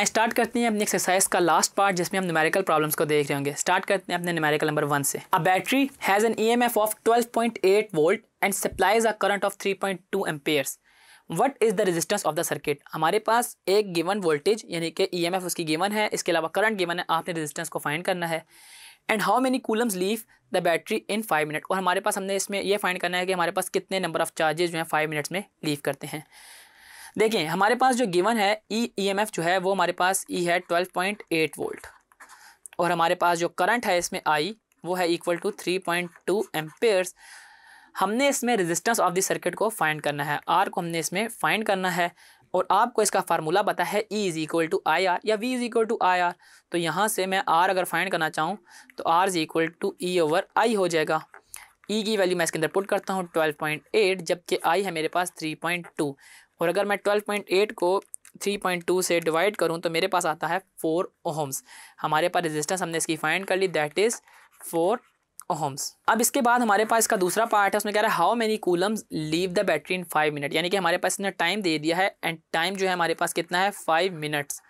आए स्टार्ट करते हैं अपनी एक्सरसाइज का लास्ट पार्ट जिसमें हम न्यूमेरिकल प्रॉब्लम्स को देख रहे होंगे स्टार्ट करते हैं अपने न्यूमेरिकल नंबर वन से a battery has an E of twelve volt and supplies a current of three point two what is the resistance of the circuit हमारे पास एक गिवन वोल्टेज यानी कि ई e उसकी गिवन है इसके अलावा करंट गिवन है आपने रजिस्टेंस को फाइंड करना है and how many coulombs leave the battery in five minute और हमारे पास हमने इसमें यह फाइंड करना है कि हमारे पास कितने नंबर ऑफ़ चार्जेज जो हैं फाइव मिनट्स में लीव करते हैं देखें हमारे पास जो गिवन है ई ई एम एफ जो है वो हमारे पास ई e है ट्वेल्व पॉइंट एट वोल्ट और हमारे पास जो करंट है इसमें आई वो है equal to three point two amperes हमने इसमें रेजिस्टेंस ऑफ द सर्किट को फाइंड करना है आर को हमने इसमें फाइंड करना है और आपको इसका फार्मूला पता है E is equal to I R या V is equal to I R तो यहाँ से मैं आर अगर फाइंड करना चाहूँ तो R is equal to E over I हो जाएगा ई e की वैल्यू मैं इसके अंदर पुट करता हूँ 12.8 जबकि आई है मेरे पास 3.2 और अगर मैं 12.8 को 3.2 से डिवाइड करूं तो मेरे पास आता है फोर ओहम्स हमारे पास रेजिस्टेंस हमने इसकी फाइंड कर ली दैट इज़ फोर ओहम्स अब इसके बाद हमारे पास इसका दूसरा पार्ट है उसमें कह रहा है how many coulombs leave the battery in five minute यानी कि हमारे पास इसने टाइम दे दिया है एंड टाइम जो है हमारे पास कितना है फाइव मिनट्स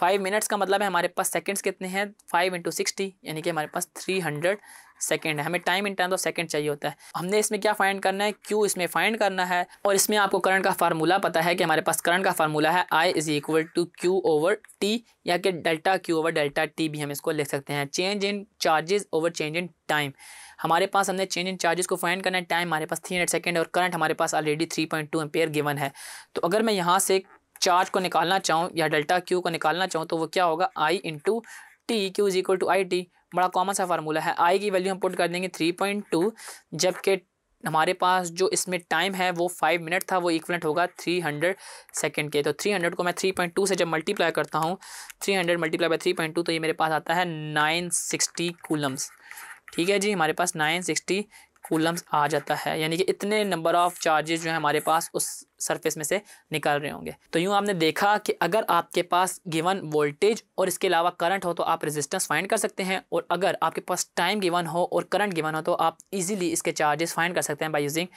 फाइव मिनट्स का मतलब है हमारे पास सेकेंड्स कितने हैं फाइव इंटू सिक्सटी यानी कि हमारे पास थ्री हंड्रेड सेकेंड है हमें time in terms of second चाहिए होता है हमने इसमें क्या फाइंड करना है क्यू इसमें फाइंड करना है और इसमें आपको करंट का फार्मूला पता है कि हमारे पास करंट का फार्मूला है I is equal to Q over T या कि delta Q over delta T भी हम इसको लिख सकते हैं change in charges over change in time हमारे पास हमने चेंज इन चार्जेस को फाइंड करना है टाइम हमारे पास थ्री हंड्रेड सेकेंड और करंट हमारे पास already three point two ampere given है तो अगर मैं यहाँ से चार्ज को निकालना चाहूँ या डेल्टा क्यू को निकालना चाहूँ तो वो क्या होगा I into T Q is equal to I T बड़ा कॉमन सा फार्मूला है आई की वैल्यू हम पुट कर देंगे थ्री पॉइंट टू जबकि हमारे पास जो इसमें टाइम है वो फाइव मिनट था वो इक्वलेंट होगा थ्री हंड्रेड सेकेंड के तो थ्री हंड्रेड को मैं थ्री पॉइंट टू से जब मल्टीप्लाई करता हूँ three hundred multiply by three point two तो ये मेरे पास आता है नाइन सिक्सटी कूलम्स ठीक है जी हमारे पास नाइन सिक्सटी कूलम्स आ जाता है यानी कि इतने नंबर ऑफ़ चार्जेस जो है हमारे पास उस सरफेस में से निकल रहे होंगे तो यूं आपने देखा कि अगर आपके पास गिवन वोल्टेज और इसके अलावा करंट हो तो आप रेजिस्टेंस फाइंड कर सकते हैं और अगर आपके पास टाइम गिवन हो और करंट गिवन हो तो आप इजीली इसके चार्जेस फाइंड कर सकते हैं by using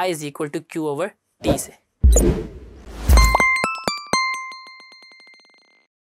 I is equal to Q over T से